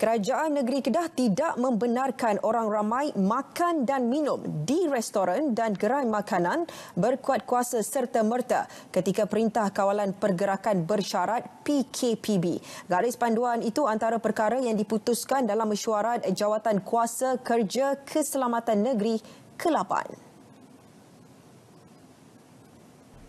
Kerajaan Negeri Kedah tidak membenarkan orang ramai makan dan minum di restoran dan gerai makanan berkuat kuasa serta merta ketika Perintah Kawalan Pergerakan Bersyarat PKPB. Garis panduan itu antara perkara yang diputuskan dalam mesyuarat Jawatan Kuasa Kerja Keselamatan Negeri ke-8.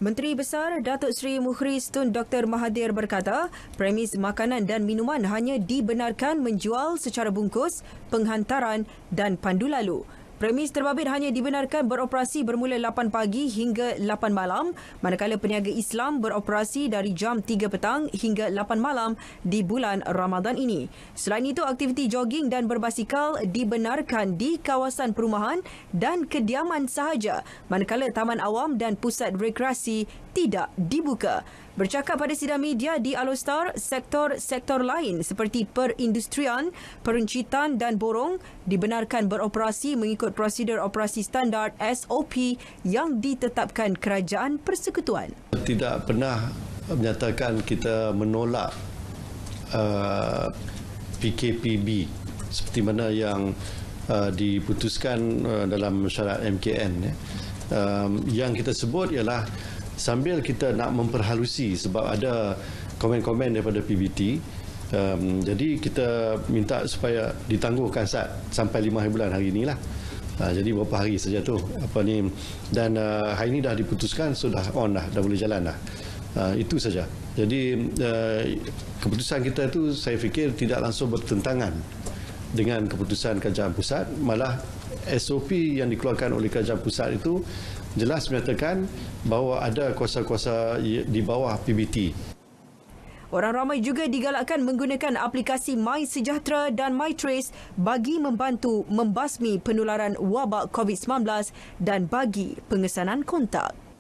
Menteri Besar Datuk Seri Mukhris Tun Dr. Mahathir berkata, premis makanan dan minuman hanya dibenarkan menjual secara bungkus, penghantaran dan pandu lalu. Premis terbabit hanya dibenarkan beroperasi bermula 8 pagi hingga 8 malam, manakala peniaga Islam beroperasi dari jam 3 petang hingga 8 malam di bulan Ramadan ini. Selain itu, aktiviti jogging dan berbasikal dibenarkan di kawasan perumahan dan kediaman sahaja, manakala taman awam dan pusat rekreasi tidak dibuka. Bercakap pada sidang media di Alostar, sektor-sektor lain seperti perindustrian, peruncitan dan borong dibenarkan beroperasi mengikut prosedur operasi standard SOP yang ditetapkan kerajaan persekutuan. Tidak pernah menyatakan kita menolak uh, PKPB seperti mana yang uh, diputuskan uh, dalam syarat MKN. Ya. Um, yang kita sebut ialah sambil kita nak memperhalusi sebab ada komen-komen daripada PBT um, jadi kita minta supaya ditangguhkan saat sampai 5 bulan hari inilah uh, jadi beberapa hari saja tu apa ni dan uh, hari ini dah diputuskan sudah so on dah dah boleh jalan lah. uh, itu saja jadi uh, keputusan kita itu saya fikir tidak langsung bertentangan dengan keputusan kerajaan pusat malah SOP yang dikeluarkan oleh kerajaan pusat itu jelas menyatakan bahawa ada kuasa-kuasa di bawah PBT. Orang ramai juga digalakkan menggunakan aplikasi My Sejahtera dan MyTrace bagi membantu membasmi penularan wabak COVID-19 dan bagi pengesanan kontak.